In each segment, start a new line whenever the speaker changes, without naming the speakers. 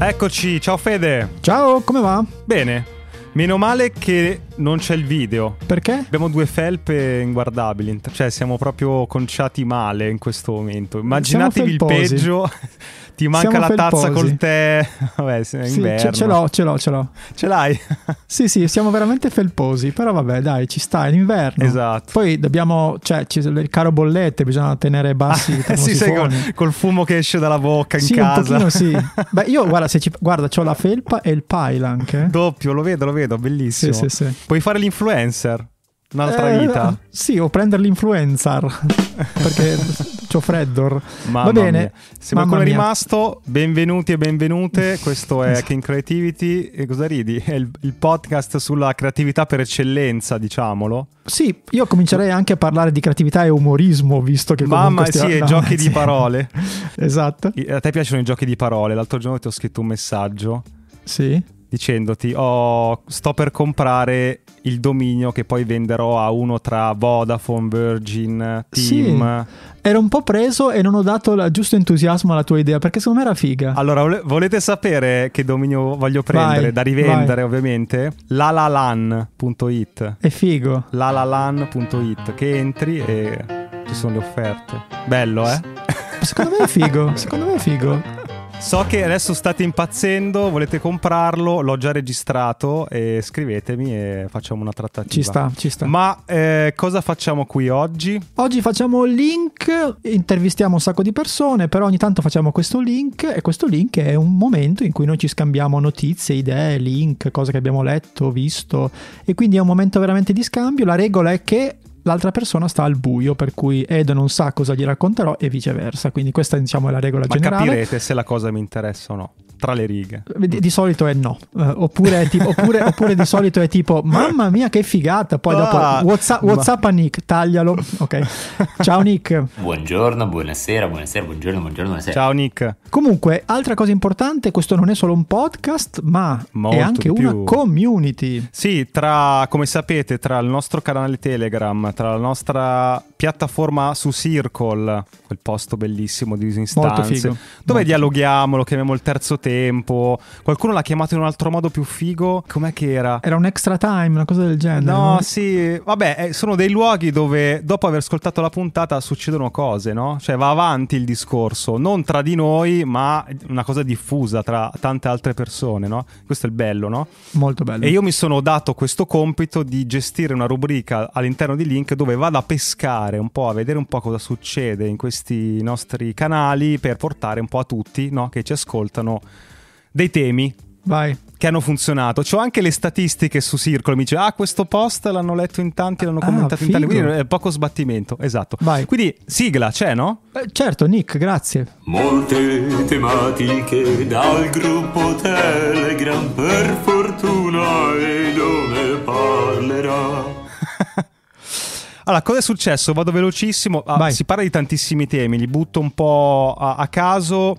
Eccoci, ciao Fede. Ciao, come va? Bene. Meno male che non c'è il video. Perché? Abbiamo due felpe inguardabili, cioè siamo proprio conciati male in questo momento. Immaginatevi il peggio. Ti manca siamo la felposi. tazza col tè. Vabbè, sì, inverno. ce
l'ho, ce l'ho, ce l'ho. Ce l'hai? sì, sì, siamo veramente felposi, però vabbè, dai, ci sta, è l'inverno. Esatto. Poi dobbiamo, cioè, il caro bollette, bisogna tenere bassi ah, Sì, sai, col, col, fumo
che esce dalla bocca in sì, casa. Un pochino, sì.
Beh, io guarda, se ci, guarda, ho la felpa e il pile eh. anche. Doppio, lo vedo, lo vedo, bellissimo. Sì, sì, sì.
Puoi fare l'influencer.
Un'altra eh, vita. Sì, o prendere l'influencer. perché ho Ma Va bene. Mia. Se qualcuno rimasto,
benvenuti e benvenute. Questo è King Creativity. E cosa ridi? È il, il, podcast sulla creatività per eccellenza, diciamolo.
Sì, io comincerei anche a parlare di creatività e umorismo, visto che Mamma, sì, stiamo... e no, giochi sì. di parole.
esatto. A te piacciono i giochi di parole. L'altro giorno ti ho scritto un messaggio. Sì dicendoti oh, sto per comprare il dominio che poi venderò a uno tra
Vodafone, Virgin, Team. Sì, ero un po' preso e non ho dato il giusto entusiasmo alla tua idea perché secondo me era figa.
Allora, volete sapere che dominio voglio prendere vai, da rivendere vai. ovviamente? lalalan.it
È figo.
lalalan.it che entri e ci sono le offerte. Bello, eh? S- secondo me è figo, secondo me è figo. So che adesso state impazzendo, volete comprarlo, l'ho già registrato e scrivetemi e facciamo una trattativa. Ci sta, ci sta. Ma eh, cosa facciamo qui oggi?
Oggi facciamo link, intervistiamo un sacco di persone, però ogni tanto facciamo questo link e questo link è un momento in cui noi ci scambiamo notizie, idee, link, cose che abbiamo letto, visto e quindi è un momento veramente di scambio. La regola è che l'altra persona sta al buio, per cui Ed non sa cosa gli racconterò e viceversa. Quindi questa diciamo è la regola Ma generale. Ma capirete
se la cosa mi interessa o no tra le righe.
Di, di solito è no, uh, oppure, tipo, oppure, oppure, di solito è tipo mamma mia che figata, poi ah, dopo Whatsapp, WhatsApp a Nick, taglialo, ok. Ciao Nick. Buongiorno, buonasera, buonasera, buongiorno, buongiorno, buonasera.
Ciao Nick.
Comunque, altra cosa importante, questo non è solo un podcast, ma Molto è anche una community.
Sì, tra, come sapete, tra il nostro canale Telegram, tra la nostra piattaforma su Circle, quel posto bellissimo di disinstanze, dove Molto. dialoghiamo, lo chiamiamo il terzo tempo tempo. Qualcuno l'ha chiamato in un altro modo più
figo. Com'è che era? Era un extra time, una cosa del genere. No, no? sì. Vabbè,
eh, sono dei luoghi dove dopo aver ascoltato la puntata succedono cose, no? Cioè va avanti il discorso, non tra di noi, ma una cosa diffusa tra tante altre persone, no? Questo è il bello, no? Molto bello. E io mi sono dato questo compito di gestire una rubrica all'interno di Link dove vado a pescare un po', a vedere un po' cosa succede in questi nostri canali per portare un po' a tutti no? che ci ascoltano dei temi. Vai che hanno funzionato. C'ho anche le statistiche su Circolo. Mi dice, ah, questo post l'hanno letto in tanti, l'hanno ah, commentato ah, in tanti. Quindi è poco sbattimento. Esatto. Vai. Quindi sigla c'è, no?
Eh, certo, Nick, grazie.
Molte tematiche dal gruppo Telegram, per fortuna e dove parlerà. Allora, cosa è successo? Vado velocissimo. Ah, si parla di tantissimi temi, li butto un po' a, a caso.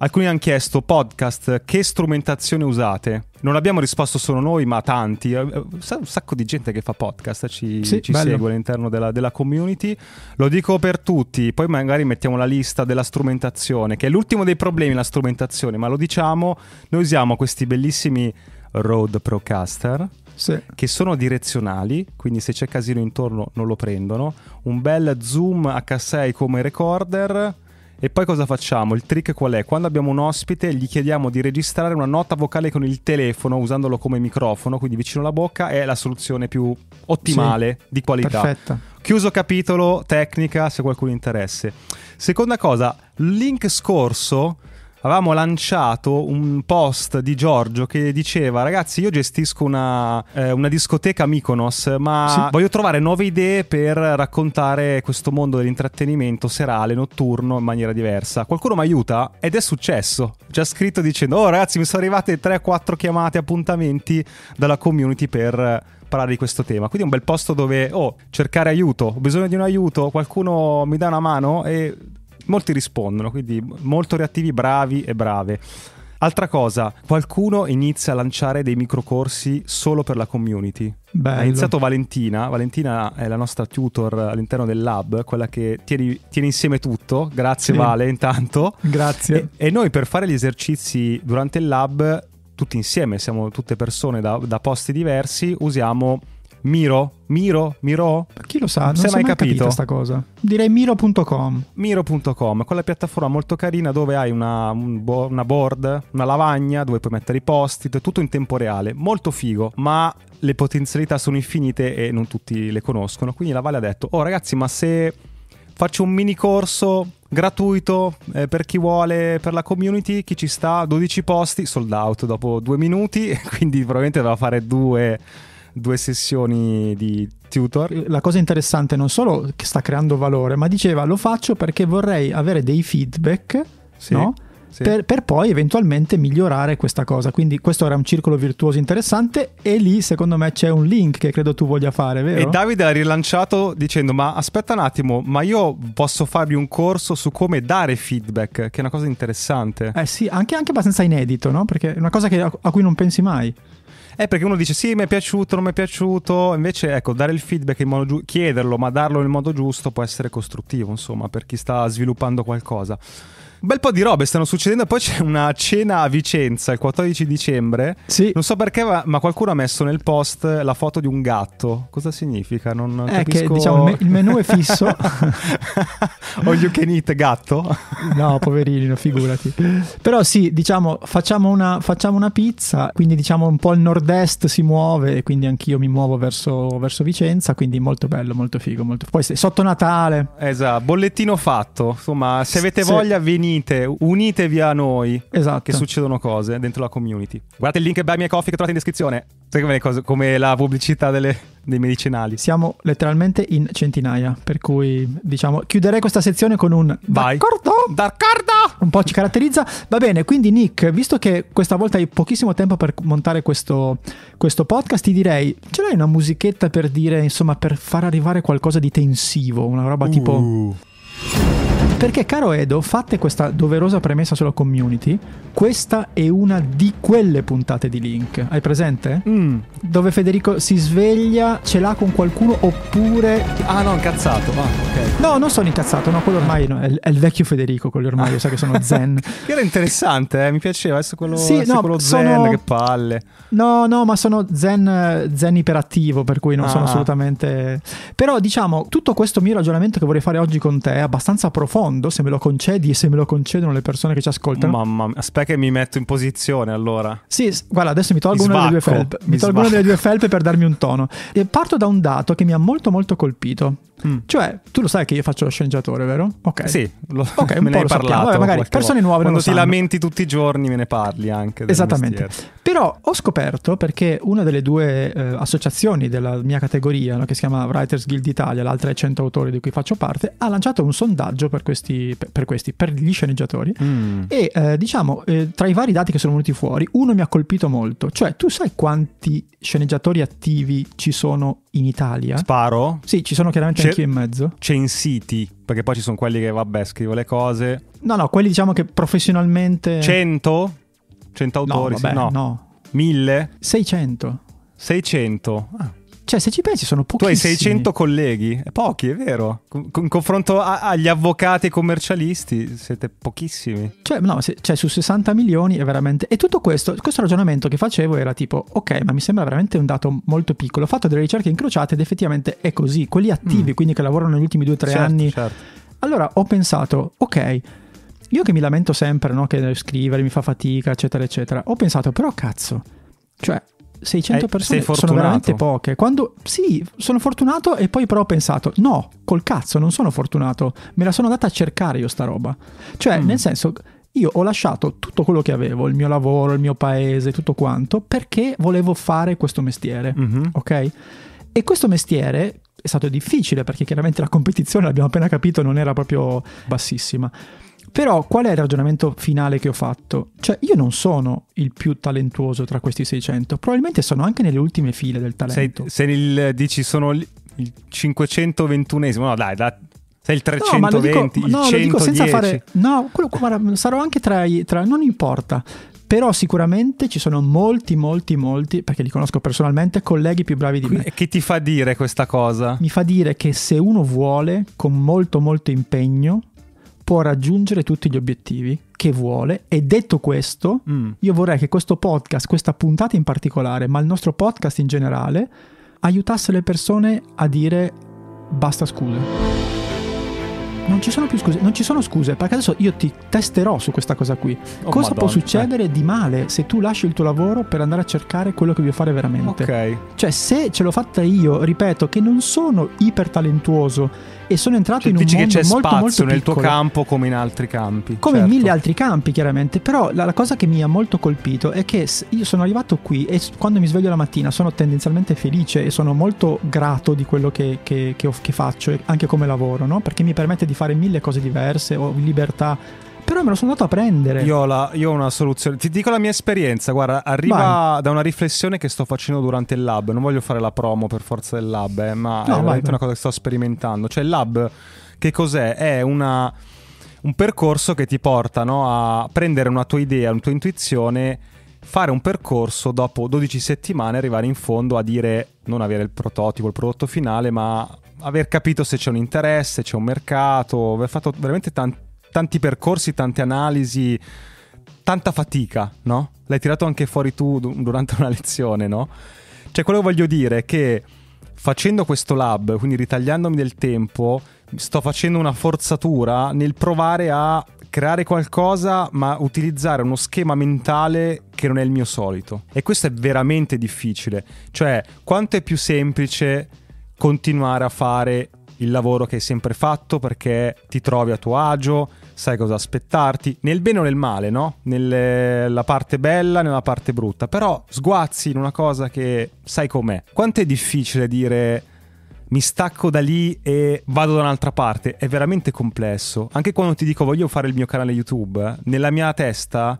Alcuni hanno chiesto podcast, che strumentazione usate? Non abbiamo risposto solo noi, ma tanti. Eh, eh, un sacco di gente che fa podcast ci, sì, ci segue all'interno della, della, community. Lo dico per tutti, poi magari mettiamo la lista della strumentazione, che è l'ultimo dei problemi la strumentazione, ma lo diciamo, noi usiamo questi bellissimi Road Procaster. Sì. Che sono direzionali, quindi se c'è casino intorno non lo prendono. Un bel zoom H6 come recorder, e poi cosa facciamo? Il trick qual è? Quando abbiamo un ospite gli chiediamo di registrare una nota vocale con il telefono usandolo come microfono, quindi vicino alla bocca, è la soluzione più ottimale sì, di qualità. Perfetto. Chiuso capitolo tecnica se qualcuno interessa. Seconda cosa, link scorso avevamo lanciato un post di Giorgio che diceva ragazzi io gestisco una, eh, una discoteca Mykonos ma sì. voglio trovare nuove idee per raccontare questo mondo dell'intrattenimento serale, notturno in maniera diversa. Qualcuno mi aiuta? Ed è successo. Ci ha scritto dicendo oh ragazzi mi sono arrivate 3-4 chiamate, appuntamenti dalla community per parlare di questo tema. Quindi è un bel posto dove, oh, cercare aiuto, ho bisogno di un aiuto, qualcuno mi dà una mano e molti rispondono, quindi molto reattivi, bravi e brave. Altra cosa, qualcuno inizia a lanciare dei microcorsi solo per la community. Bello. Ha iniziato Valentina, Valentina è la nostra tutor all'interno del lab, quella che tiene, tiene insieme tutto, grazie sì. Vale intanto.
Grazie.
E, e, noi per fare gli esercizi durante il lab, tutti insieme, siamo tutte persone da, da posti diversi, usiamo Miro? Miro? Miro? Chi lo sa, non si è mai, mai capito questa
cosa. Direi miro.com.
Miro.com, quella piattaforma molto carina dove hai una, una board, una lavagna dove puoi mettere i post-it, tutto in tempo reale. Molto figo, ma le potenzialità sono infinite e non tutti le conoscono. Quindi la Vale ha detto, oh ragazzi, ma se faccio un mini corso gratuito eh, per chi vuole, per la community, chi ci sta, 12 posti, sold out dopo due minuti, quindi probabilmente
doveva fare due due sessioni di tutor. La cosa interessante non solo che sta creando valore, ma diceva lo faccio perché vorrei avere dei feedback, sì. no? Sì. Per, per, poi eventualmente migliorare questa cosa. Quindi questo era un circolo virtuoso interessante e lì secondo me c'è un link che credo tu voglia fare, vero? E
Davide ha rilanciato dicendo ma aspetta un attimo, ma io posso farvi un corso su come dare feedback, che è una cosa interessante.
Eh sì, anche, anche abbastanza inedito, no? Perché è una cosa che, a cui non pensi mai.
È perché uno dice sì, mi è piaciuto, non mi è piaciuto. Invece, ecco, dare il feedback in modo giusto, chiederlo, ma darlo nel modo giusto può essere costruttivo, insomma, per chi sta sviluppando qualcosa. Un bel po' di robe stanno succedendo. Poi c'è una cena a Vicenza il 14 dicembre. Sì. Non so perché, ma qualcuno ha messo nel post la foto di un gatto. Cosa significa? Non è capisco... che diciamo, me- il menù è fisso. o oh, you
can eat gatto. no, poverino, figurati. Però sì, diciamo, facciamo una, facciamo una, pizza. Quindi diciamo un po' il nord-est si muove e quindi anch'io mi muovo verso, verso Vicenza. Quindi molto bello, molto figo. Molto... Poi sotto Natale.
Esatto, bollettino fatto. Insomma, se avete voglia, venite unite, unitevi a noi. Esatto. Che succedono cose dentro la community. Guardate il link Buy Me Coffee che trovate in descrizione. Come, cose, come, la pubblicità delle, dei medicinali.
Siamo letteralmente in centinaia, per cui diciamo chiuderei questa sezione con un Vai. d'accordo. D'accordo! Un po' ci caratterizza. Va bene, quindi Nick, visto che questa volta hai pochissimo tempo per montare questo, questo podcast, ti direi, ce l'hai una musichetta per dire, insomma, per far arrivare qualcosa di tensivo, una roba uh. tipo... Perché, caro Edo, fate questa doverosa premessa sulla community, questa è una di quelle puntate di Link. Hai presente? Mm. Dove Federico si sveglia, ce l'ha con qualcuno oppure. Ah, no,
incazzato. Ah,
okay. No, non sono incazzato, no, quello ormai no, è, è, il vecchio Federico, quello ormai, io sa che sono zen.
che era interessante, eh, mi piaceva. Adesso quello, sì, adesso no, quello zen, sono... che palle.
No, no, ma sono zen, zen iperattivo, per cui non ah. sono assolutamente. Però, diciamo, tutto questo mio ragionamento che vorrei fare oggi con te è abbastanza profondo mondo, se me lo concedi e se me lo concedono le persone che ci ascoltano.
Mamma mia, aspetta che mi metto in posizione allora. Sì,
guarda, adesso mi tolgo, mi una, delle felpe, mi mi tolgo una delle due felpe per darmi un tono. E parto da un dato che mi ha molto molto colpito. Mm. Cioè, tu lo sai che io faccio lo sceneggiatore, vero? Ok. Sì, lo, okay, me ne hai parlato. Vabbè, magari persone nuove Quando non ti sanno. lamenti
tutti i giorni me ne parli anche. Esattamente.
Però ho scoperto perché una delle due eh, associazioni della mia categoria, no, che si chiama Writers Guild Italia, l'altra è 100 autori di cui faccio parte, ha lanciato un sondaggio per questi, per, questi, per gli sceneggiatori. Mm. E eh, diciamo, eh, tra i vari dati che sono venuti fuori, uno mi ha colpito molto. Cioè, tu sai quanti sceneggiatori attivi ci sono in Italia. Sparo?
Sì, ci sono chiaramente anche anch'io in mezzo. Censiti, perché poi ci sono quelli che, vabbè, scrivo le cose.
No, no, quelli diciamo che professionalmente...
100? 100 autori? No, vabbè, sì, no. no. 1000? 600. 600? Ah.
Cioè, se ci pensi, sono
pochissimi. Tu hai 600 colleghi, pochi, è vero. Con, con confronto a, agli avvocati e commercialisti, siete pochissimi.
Cioè, no, se, cioè, su 60 milioni è veramente. E tutto questo, questo ragionamento che facevo era tipo, ok, ma mi sembra veramente un dato molto piccolo. Ho fatto delle ricerche incrociate ed effettivamente è così. Quelli attivi, mm. quindi che lavorano negli ultimi 2-3 certo, anni. Certo. Allora ho pensato, ok. Io che mi lamento sempre, no? Che scrivere mi fa fatica, eccetera, eccetera. Ho pensato, però cazzo, cioè 600 eh, persone sono veramente poche. Quando sì, sono fortunato e poi però ho pensato, no, col cazzo, non sono fortunato, me la sono andata a cercare io sta roba. Cioè, mm. nel senso io ho lasciato tutto quello che avevo, il mio lavoro, il mio paese, tutto quanto, perché volevo fare questo mestiere, mm-hmm. ok? E questo mestiere è stato difficile perché chiaramente la competizione, l'abbiamo appena capito, non era proprio bassissima però qual è il ragionamento finale che ho fatto? Cioè, io non sono il più talentuoso tra questi 600, probabilmente sono anche nelle ultime file del talento.
Sei, sei il, dici, sono il 521esimo, no dai, da, sei il 320, no, lo dico, il no, 110. Fare,
no, quello, guarda, sarò anche tra i... Tra, non importa, però sicuramente ci sono molti, molti, molti, perché li conosco personalmente, colleghi più bravi di me. E
che ti fa dire questa cosa?
Mi fa dire che se uno vuole, con molto, molto impegno, può raggiungere tutti gli obiettivi che vuole e detto questo mm. io vorrei che questo podcast, questa puntata in particolare, ma il nostro podcast in generale, aiutasse le persone a dire basta scuse. Non ci sono più scuse, non ci sono scuse, perché adesso io ti testerò su questa cosa qui. Oh cosa Madonna, può succedere eh. di male se tu lasci il tuo lavoro per andare a cercare quello che vuoi fare veramente? Ok. Cioè, se ce l'ho fatta io, ripeto, che non sono ipertalentuoso e sono entrato cioè, in un mondo molto che c'è spazio nel tuo campo
come in altri campi. Come certo.
in mille altri campi chiaramente, però la, la, cosa che mi ha molto colpito è che io sono arrivato qui e quando mi sveglio la mattina sono tendenzialmente felice e sono molto grato di quello che, che, che, che faccio, anche come lavoro, no? perché mi permette di fare mille cose diverse, ho libertà però me lo sono andato a prendere. Io
ho, la, io ho una soluzione. Ti dico la mia esperienza. Guarda, arriva vai. da una riflessione che sto facendo durante il lab. Non voglio fare la promo per forza del lab, eh, ma no, è vai, veramente vai. una cosa che sto sperimentando. Cioè, il lab, che cos'è? È una, un percorso che ti porta no, a prendere una tua idea, una tua intuizione fare un percorso dopo 12 settimane arrivare in fondo a dire non avere il prototipo, il prodotto finale, ma aver capito se c'è un interesse, c'è un mercato, aver fatto veramente tanti tanti percorsi, tante analisi, tanta fatica, no? L'hai tirato anche fuori tu durante una lezione, no? Cioè, quello che voglio dire è che facendo questo lab, quindi ritagliandomi del tempo, sto facendo una forzatura nel provare a creare qualcosa ma utilizzare uno schema mentale che non è il mio solito. E questo è veramente difficile. Cioè, quanto è più semplice continuare a fare il lavoro che hai sempre fatto perché ti trovi a tuo agio, sai cosa aspettarti, nel bene o nel male, no? Nella parte bella, nella parte brutta, però sguazzi in una cosa che sai com'è. Quanto è difficile dire mi stacco da lì e vado da un'altra parte, è veramente complesso. Anche quando ti dico voglio fare il mio canale YouTube, nella mia testa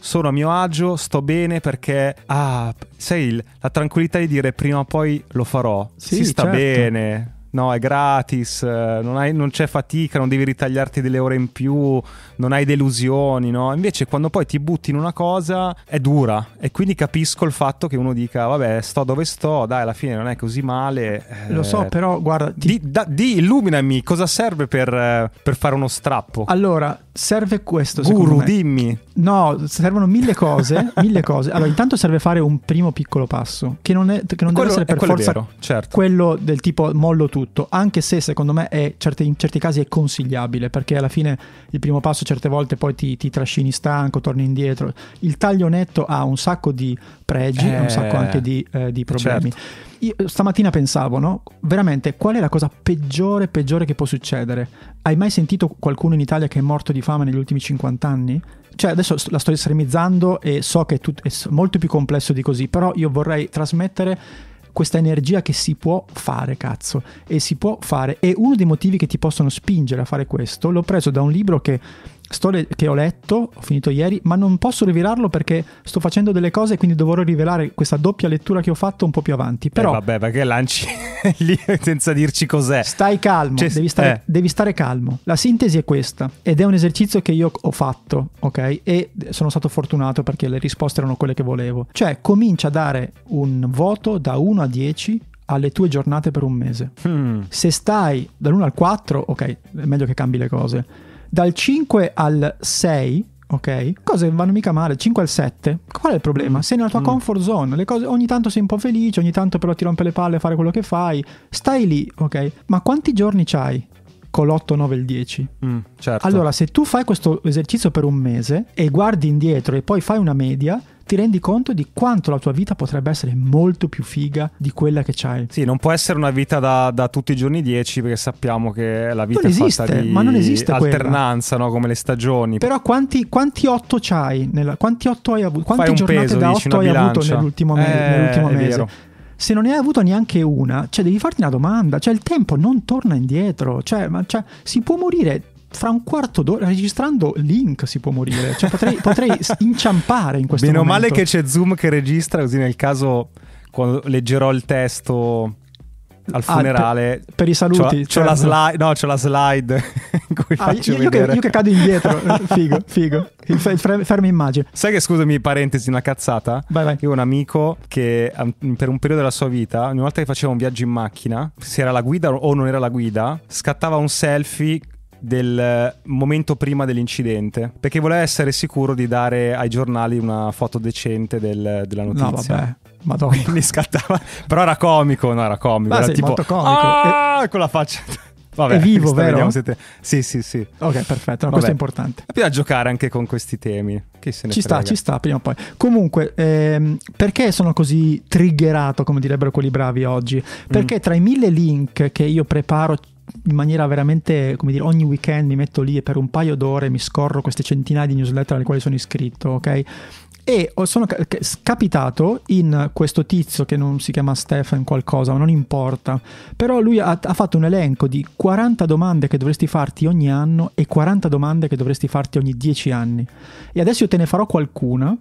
sono a mio agio, sto bene perché ah, sai la tranquillità di dire prima o poi lo farò, sì, si sta certo. bene no, è gratis, eh, non, hai, non, c'è fatica, non devi ritagliarti delle ore in più, non hai delusioni, no? Invece quando poi ti butti in una cosa è dura e quindi capisco il fatto che uno dica vabbè sto dove sto, dai alla fine non è così male. Eh, Lo eh, so però guarda... Ti... Di, da, di, illuminami cosa serve per, eh, per fare uno strappo.
Allora, serve questo Guru, me. dimmi. No, servono mille cose, mille cose. Allora, intanto serve fare un primo piccolo passo, che non, è, che non deve essere per forza vero, certo. quello del tipo mollo tutto, anche se secondo me è, in certi casi è consigliabile, perché alla fine il primo passo certe volte poi ti, ti trascini stanco, torni indietro. Il taglio netto ha un sacco di pregi, eh, un sacco anche di, eh, di problemi. Certo io stamattina pensavo, no? Veramente, qual è la cosa peggiore, peggiore che può succedere? Hai mai sentito qualcuno in Italia che è morto di fame negli ultimi 50 anni? Cioè, adesso la sto estremizzando e so che è, tut- è molto più complesso di così, però io vorrei trasmettere questa energia che si può fare, cazzo, e si può fare. E uno dei motivi che ti possono spingere a fare questo l'ho preso da un libro che storie che ho letto, ho finito ieri, ma non posso rivelarlo perché sto facendo delle cose e quindi dovrò rivelare questa doppia lettura che ho fatto un po' più avanti. Però eh
vabbè, perché lanci lì senza dirci cos'è. Stai calmo, cioè, devi, stare, eh.
devi, stare, calmo. La sintesi è questa ed è un esercizio che io ho fatto, ok? E sono stato fortunato perché le risposte erano quelle che volevo. Cioè, comincia a dare un voto da 1 a 10 alle tue giornate per un mese. Hmm. Se stai dall'1 al 4, ok, è meglio che cambi le cose dal 5 al 6 ok? Cose vanno mica male, 5 al 7. Qual è il problema? Sei nella tua mm. comfort zone, le cose, ogni tanto sei un po' felice, ogni tanto però ti rompe le palle a fare quello che fai, stai lì, ok? Ma quanti giorni c'hai? Con l'8, 9 e il 10.
Mm, certo. Allora,
se tu fai questo esercizio per un mese e guardi indietro e poi fai una media, ti rendi conto di quanto la tua vita potrebbe essere molto più figa di quella che c'hai. Sì, non
può essere una vita da, da tutti i giorni 10 perché sappiamo che la vita non è esiste, fatta di ma non esiste alternanza, no? come le stagioni. Però
quanti, quanti 8 c'hai? Nella, quanti 8 hai avuto? Quante peso, giornate dici, da 8 hai bilancia. avuto nell'ultimo, me- eh, nell'ultimo mese? Vero se non ne hai avuto neanche una, cioè devi farti una domanda, cioè il tempo non torna indietro, cioè, ma, cioè si può morire fra un quarto d'ora, registrando link si può morire, cioè potrei, potrei inciampare in questo Bene momento. Meno male che
c'è Zoom che registra, così nel caso quando leggerò il testo al ah, funerale. Ah, per, per, i saluti. C'ho, certo. c'ho, la, certo. slide, no, c'ho la slide ah, io, io, che, io, che, cado
indietro, figo, figo. Fermi il immagine.
Sai che, scusami, parentesi, una cazzata. Vai, vai. Io ho un amico che um, per un periodo della sua vita, ogni volta che faceva un viaggio in macchina, se era la guida o non era la guida, scattava un selfie del eh, momento prima dell'incidente, perché voleva essere sicuro di dare ai giornali una foto decente del, della notizia. No, vabbè. Madonna. Quindi scattava. Però era comico, no, era comico. Ma era sì, tipo, molto comico. Ah, e... con la faccia. Vabbè, è vivo, vero? Siete... Sì, sì, sì. Ok, perfetto. No, questo è importante. È a giocare anche con questi temi. Chi se ne ci frega. sta, ci sta,
prima o poi. Comunque, ehm, perché sono così triggerato, come direbbero quelli bravi oggi? Perché mm. tra i mille link che io preparo in maniera veramente, come dire, ogni weekend mi metto lì e per un paio d'ore mi scorro queste centinaia di newsletter alle quali sono iscritto, ok? E sono capitato in questo tizio che non si chiama Stefan qualcosa, ma non importa. Però lui ha, ha, fatto un elenco di 40 domande che dovresti farti ogni anno e 40 domande che dovresti farti ogni 10 anni. E adesso io te ne farò qualcuna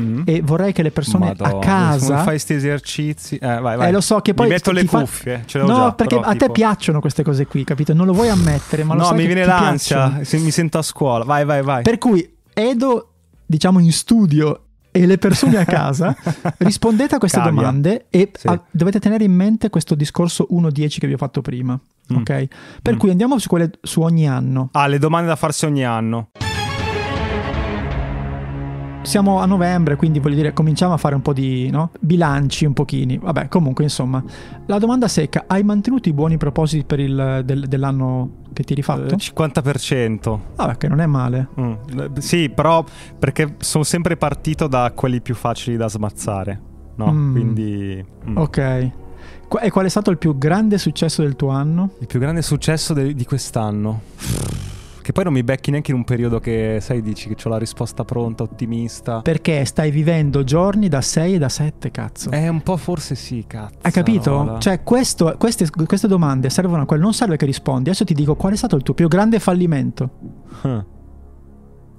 Mm-hmm. E vorrei che le persone Madonna, a casa. Come fai questi
esercizi? Eh, vai, vai. Eh, lo so che poi. Mi metto le cuffie. Fa... Eh, no, già, perché però, a tipo... te
piacciono queste cose qui, capito? Non lo vuoi ammettere, ma lo no, so. No, mi viene l'ansia.
Se mi sento a scuola. Vai, vai, vai. Per
cui, Edo, diciamo in studio e le persone a casa, rispondete a queste Cambia. domande e sì. a, dovete tenere in mente questo discorso 1-10 che vi ho fatto prima. Mm. Ok? Per mm. cui andiamo su quelle su ogni anno.
Ah, le domande da farsi ogni anno
siamo a novembre, quindi voglio dire, cominciamo a fare un po' di no? bilanci, un pochini. Vabbè, comunque, insomma, la domanda secca: hai mantenuto i buoni propositi per il, del, dell'anno che ti hai rifatto? 50%. Vabbè, che non è male. Mm.
Eh, sì, però perché sono sempre partito da quelli più facili da smazzare, no? Mm. Quindi. Mm.
Ok. E qual è stato il più grande successo del tuo anno? Il più grande successo
de- di quest'anno. Che poi non mi becchi neanche in un periodo che, sai, dici che ho la
risposta pronta, ottimista. Perché stai vivendo giorni da 6 e da 7, cazzo. Eh, un po'
forse sì, cazzo. Hai capito? No, cioè,
questo, queste, queste, domande servono a quello. Non serve che rispondi. Adesso ti dico qual è stato il tuo più grande fallimento. Huh.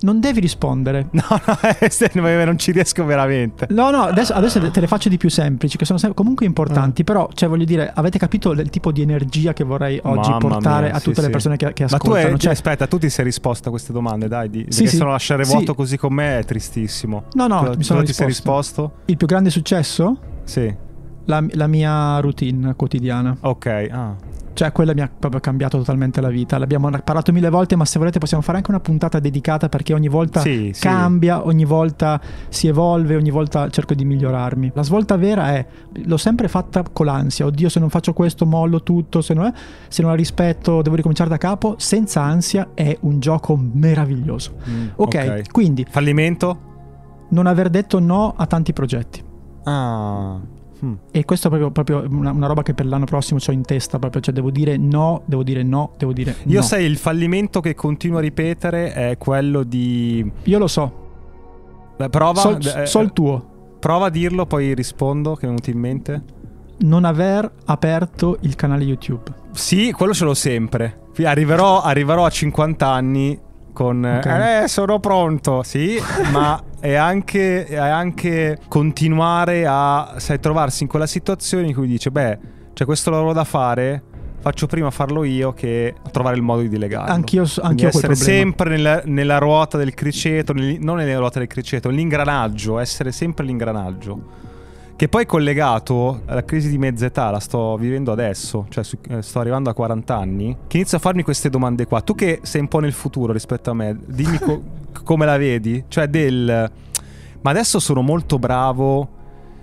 Non devi rispondere. No, no, eh, non ci riesco veramente. No, no, adesso, adesso te le faccio di più semplici, che sono comunque importanti, ah. però, cioè, voglio dire, avete capito il tipo di energia che vorrei oggi Mamma portare mia, a tutte sì, le persone che, che ascoltano? Ma tu, hai, cioè...
aspetta, tu ti sei risposto a queste domande, dai, di, sì, sì, solo lasciare vuoto così con me è tristissimo. No, no, tu, mi sono tu risposto. ti sei risposto?
Il più grande successo? Sì. La, la mia routine quotidiana. Ok, ah. Cioè, quella mi ha proprio cambiato totalmente la vita. L'abbiamo parlato mille volte, ma se volete possiamo fare anche una puntata dedicata perché ogni volta sì, cambia, sì. ogni volta si evolve, ogni volta cerco di migliorarmi. La svolta vera è, l'ho sempre fatta con l'ansia, oddio se non faccio questo mollo tutto, se non, è, se non la rispetto devo ricominciare da capo, senza ansia è un gioco meraviglioso. Mm, okay, ok, quindi...
Fallimento?
Non aver detto no a tanti progetti. Ah Mm. E questo è proprio, proprio una, una, roba che per l'anno prossimo ho in testa, proprio, cioè devo dire no, devo dire no, devo dire Io no. Io sai,
il fallimento che continuo a ripetere è quello di... Io lo so. Beh, prova... So, eh, so il eh, tuo. Prova a dirlo, poi rispondo, che è venuto in mente.
Non aver aperto il canale YouTube.
Sì, quello ce l'ho sempre. Arriverò, arriverò a 50 anni con... Okay.
Eh, sono pronto,
sì, ma è anche, è anche continuare a sai, trovarsi in quella situazione in cui dice, beh, c'è questo lavoro da fare, faccio prima farlo io che trovare il modo di delegare. Anch'io, anch'io essere sempre nella, nella, ruota del criceto, nel, non nella ruota del criceto, l'ingranaggio, essere sempre l'ingranaggio. Che poi è collegato alla crisi di mezz'età, la sto vivendo adesso, cioè su, eh, sto arrivando a 40 anni, che inizio a farmi queste domande qua. Tu che sei un po' nel futuro rispetto a me, dimmi co come la vedi, cioè del... Ma adesso sono molto bravo,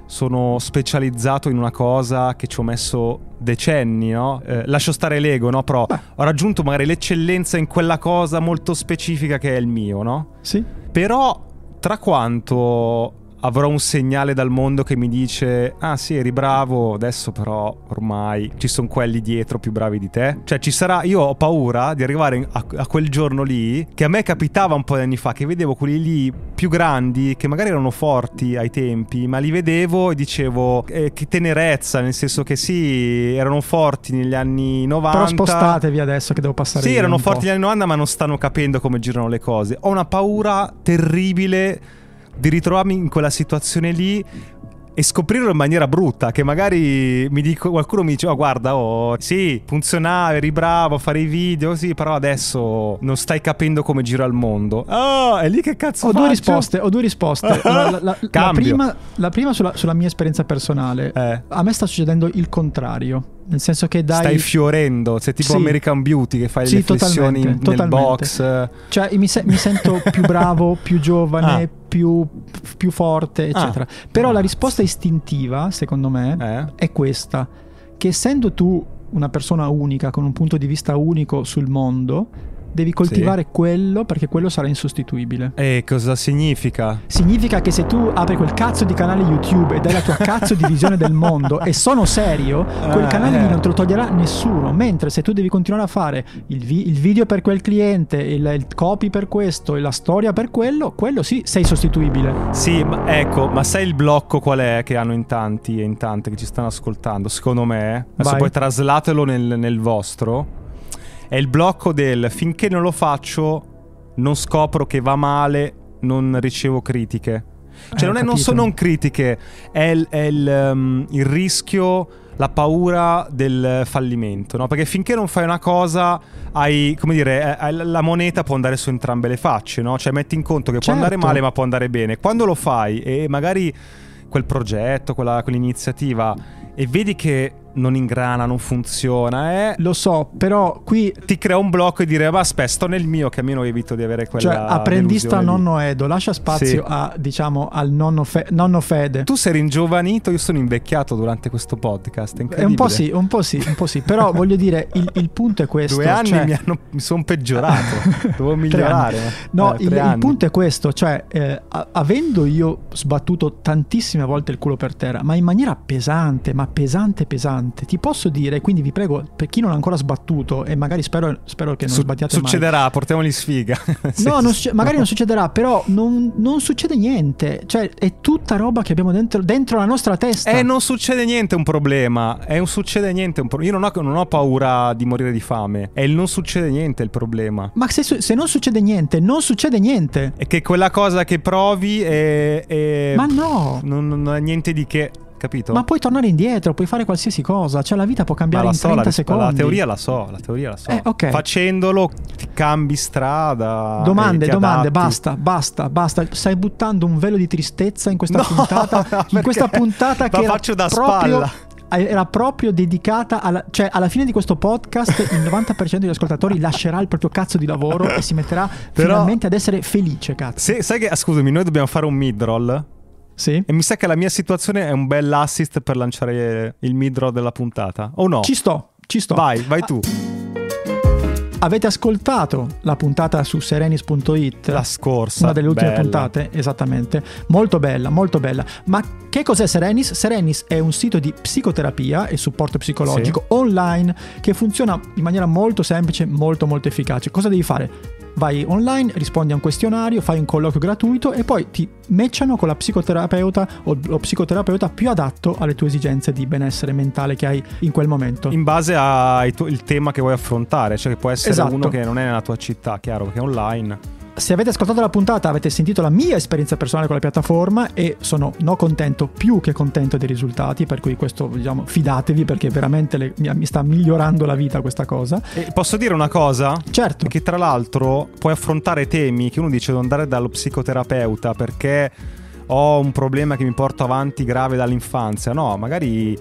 sono specializzato in una cosa che ci ho messo decenni, no? Eh, lascio stare l'ego, no? Però Beh. ho raggiunto magari l'eccellenza in quella cosa molto specifica che è il mio, no? Sì. Però tra quanto avrò un segnale dal mondo che mi dice ah sì eri bravo, adesso però ormai ci sono quelli dietro più bravi di te. Cioè ci sarà, io ho paura di arrivare a, a quel giorno lì che a me capitava un po' di anni fa che vedevo quelli lì più grandi che magari erano forti ai tempi, ma li vedevo e dicevo eh, che tenerezza, nel senso che sì, erano forti negli anni 90. Però spostatevi
adesso che devo passare. Sì, erano forti negli
anni 90 ma non stanno capendo come girano le cose. Ho una paura terribile di ritrovarmi in quella situazione lì e scoprirlo in maniera brutta, che magari mi dico, qualcuno mi dice, oh guarda, oh, sì, funzionava, eri bravo a fare i video, sì, però adesso non stai capendo come gira il mondo.
Oh, è lì che cazzo Ho faccio? due risposte, ho due risposte. la, la, la, la prima, prima sulla, sulla, mia esperienza personale. Eh. A me sta succedendo il contrario. Nel senso che dai... Stai fiorendo, sei tipo sì. American
Beauty che fai sì, le flessioni in, nel box.
Cioè mi, se- mi sento più bravo, più giovane, ah. più, più, forte, ah. eccetera. Ah. Però ah. la risposta istintiva, secondo me, eh. è questa. Che essendo tu una persona unica, con un punto di vista unico sul mondo, devi coltivare sì. quello perché quello sarà insostituibile.
E cosa significa?
Significa che se tu apri quel cazzo di canale YouTube e dai la tua cazzo di visione del mondo e sono serio, quel canale eh, lì eh. non te lo toglierà nessuno. Mentre se tu devi continuare a fare il, vi- il video per quel cliente, il, il copy per questo e la storia per quello, quello sì, sei sostituibile.
Sì, ma ecco, ma sai il blocco qual è che hanno in tanti e in tante che ci stanno ascoltando? Secondo me, adesso Vai. poi traslatelo nel, nel vostro è il blocco del finché non lo faccio, non scopro che va male, non ricevo critiche. Eh, cioè, eh, non, è, non, sono non critiche, è, l, è l, um, ehm, il rischio, la paura del fallimento. No? Perché finché non fai una cosa, hai, come dire, è, eh, eh, la moneta può andare su entrambe le facce. No? Cioè, metti in conto che certo. può andare certo. male, ma può andare bene. Quando lo fai e magari quel progetto, quella, quell'iniziativa, e vedi che non ingrana, non funziona. Eh,
Lo so, però
qui... Ti crea un blocco e dire, vabbè, sto nel mio, che almeno evito di avere quella... Cioè, apprendista nonno
Edo, lascia spazio sì. a, diciamo, al nonno, fe- nonno, Fede. Tu sei ringiovanito, io sono invecchiato
durante questo podcast, è, incredibile. un po' sì,
un po' sì, un po' sì, però voglio dire, il, il, punto è questo. Due anni cioè... mi, hanno,
mi sono peggiorato, devo migliorare. Eh, no, eh, il, il,
punto è questo, cioè, eh, avendo io sbattuto tantissime volte il culo per terra, ma in maniera pesante, ma pesante, pesante, interessante. Ti posso dire, quindi vi prego, per chi non ha ancora sbattuto, e magari spero, spero che non Su- sbattiate succederà,
mai. portiamoli sfiga.
no, non succe- magari non succederà, però non, non, succede niente. Cioè, è tutta roba che abbiamo dentro, dentro la nostra testa. E eh, non succede
niente è un problema. È un succede niente un problema. Io non ho, non ho, paura di morire di fame. È il non succede niente il problema.
Ma se, se non succede niente, non succede niente.
È che quella cosa che provi è... è... Ma no! non, non è niente di che capito? Ma puoi
tornare indietro, puoi fare qualsiasi cosa, cioè la vita può cambiare la in so, 30 la, secondi. La teoria la
so, la teoria la so. Eh, okay. Facendolo ti cambi strada. Domande, eh, domande, basta,
basta, basta. Stai buttando un velo di tristezza in questa no, puntata, no, in questa puntata che la faccio da spalla era proprio dedicata alla, cioè alla fine di questo podcast il 90% degli ascoltatori lascerà il proprio cazzo di lavoro e si metterà Però, finalmente ad essere felice cazzo.
Se, sai che scusami noi dobbiamo fare un midroll sì. E mi sa che la mia situazione è un bel assist per lanciare il midro della puntata. O no? Ci sto, ci sto. Vai, vai tu.
Avete ascoltato la puntata su serenis.it? La scorsa. Una delle ultime bella. puntate, esattamente. Molto bella, molto bella. Ma che cos'è Serenis? Serenis è un sito di psicoterapia e supporto psicologico sì. online che funziona in maniera molto semplice, molto molto efficace. Cosa devi fare? Vai online, rispondi a un questionario, fai un colloquio gratuito e poi ti matchano con la psicoterapeuta o lo psicoterapeuta più adatto alle tue esigenze di benessere mentale che hai in quel momento. In
base al tema che vuoi affrontare, cioè che può essere esatto. uno che non è nella tua città, chiaro, perché è online
se avete ascoltato la puntata avete sentito la mia esperienza personale con la piattaforma e sono no contento, più che contento dei risultati, per cui questo diciamo, fidatevi perché veramente le, mi, mi, sta migliorando la vita questa cosa.
E posso dire una cosa? Certo. Che tra l'altro puoi affrontare temi che uno dice di andare dallo psicoterapeuta perché ho un problema che mi porto avanti grave dall'infanzia, no, magari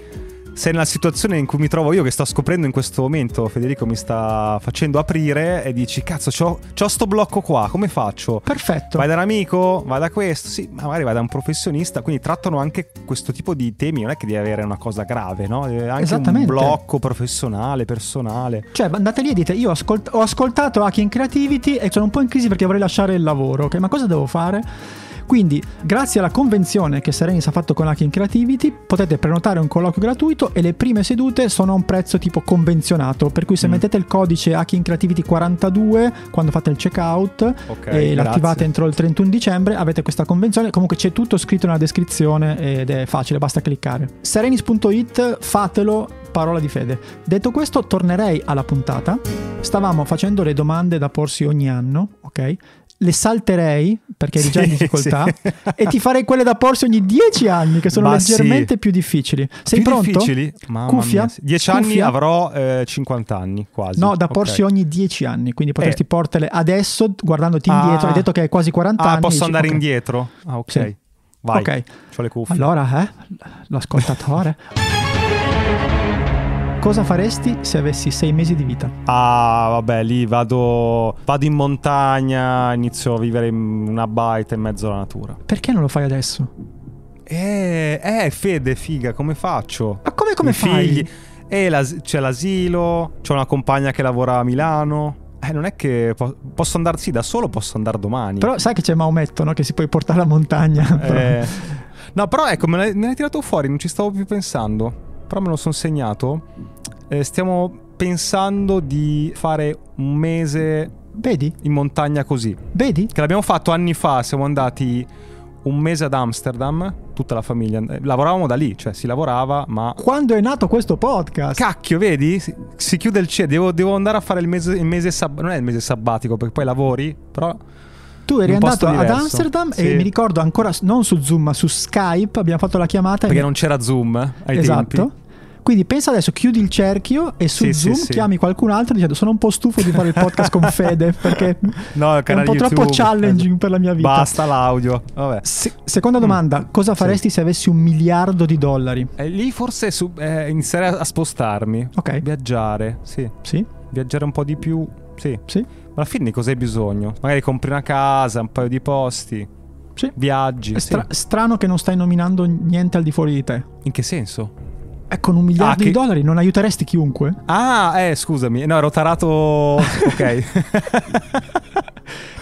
se nella situazione in cui mi trovo io, che sto scoprendo in questo momento, Federico mi sta facendo aprire e dici, cazzo, c'ho, c'ho sto blocco qua, come faccio? Perfetto. Vai da un amico, vai da questo, sì, magari vai da un professionista, quindi trattano anche questo tipo di temi, non è che devi avere una cosa grave, no? È anche un blocco professionale, personale.
Cioè, andate lì e dite, io ascolt- ho ascoltato Hacking Creativity e sono un po' in crisi perché vorrei lasciare il lavoro, ok? Ma cosa devo fare? Quindi, grazie alla convenzione che Serenis ha fatto con Hacking Creativity, potete prenotare un colloquio gratuito e le prime sedute sono a un prezzo tipo convenzionato, per cui se mm. mettete il codice Hacking Creativity 42 quando fate il checkout okay, e grazie. l'attivate entro il 31 dicembre, avete questa convenzione. Comunque c'è tutto scritto nella descrizione ed è facile, basta cliccare. Serenis.it, fatelo parola di fede. Detto questo, tornerei alla puntata. Stavamo facendo le domande da porsi ogni anno, ok? le salterei perché eri già in difficoltà sì. e ti farei quelle da porsi ogni 10 anni che sono Ma leggermente sì. più difficili. Sei più pronto? difficili? Mamma Cuffia? 10 anni
avrò eh, 50 anni quasi. No, da okay. porsi
ogni 10 anni, quindi eh. potresti eh. portele adesso guardandoti ah. indietro, hai detto che hai quasi 40 ah, anni. Ah, posso andare okay. indietro?
Ah, ok. Sì. Vai. Ok. C'ho le cuffie.
Allora, eh, l'ascoltatore Cosa faresti se avessi sei mesi di vita?
Ah, vabbè, lì vado, vado in montagna, inizio a vivere in una baita in mezzo alla natura.
Perché non lo fai adesso?
Eh, eh Fede, figa, come faccio? Ma come, come I fai? Figli. Eh, l'as- c'è l'asilo, c'è una compagna che lavora a Milano. Eh, non è che po- posso andare, sì, da solo posso andare domani. Però
sai che c'è Maometto, no? Che si può portare a montagna. Eh.
no, però ecco, me l'hai, me l'hai tirato fuori, non ci stavo più pensando però me lo sono segnato. Eh, stiamo pensando di fare un mese Vedi? in montagna così. Vedi? Che l'abbiamo fatto anni fa, siamo andati un mese ad Amsterdam, tutta la famiglia. Eh, lavoravamo da lì, cioè si lavorava, ma. Quando è nato questo podcast? Cacchio, vedi? Si, si chiude il cielo. Devo, devo, andare a fare il mese, il mese sabbatico. Non è il mese sabbatico, perché poi lavori, però tu eri andato ad Amsterdam sì. e mi
ricordo ancora non su Zoom, ma su Skype abbiamo fatto la chiamata. Perché mi... non
c'era Zoom ai esatto. Tempi.
Quindi pensa adesso, chiudi il cerchio e su sì, Zoom sì, chiami qualcun altro dicendo sono un po' stufo di fare il podcast con Fede perché
no, è un po' YouTube, troppo challenging
per la mia vita. Basta
l'audio. Se- seconda mm. domanda, mm. cosa faresti
se avessi un miliardo di dollari?
Eh, lì forse su- eh, inizierei a spostarmi. Ok. Viaggiare, sì. Sì. Viaggiare un po' di più, sì. Sì. Ma alla fine di cosa hai bisogno? Magari compri una casa, un paio di posti. Sì. Viaggi. È stra-
sì. strano che non stai nominando niente al di fuori di te. In che senso? Eh, con un miliardo ah, che... di dollari non aiuteresti chiunque?
Ah, eh, scusami. No, ero tarato... ok.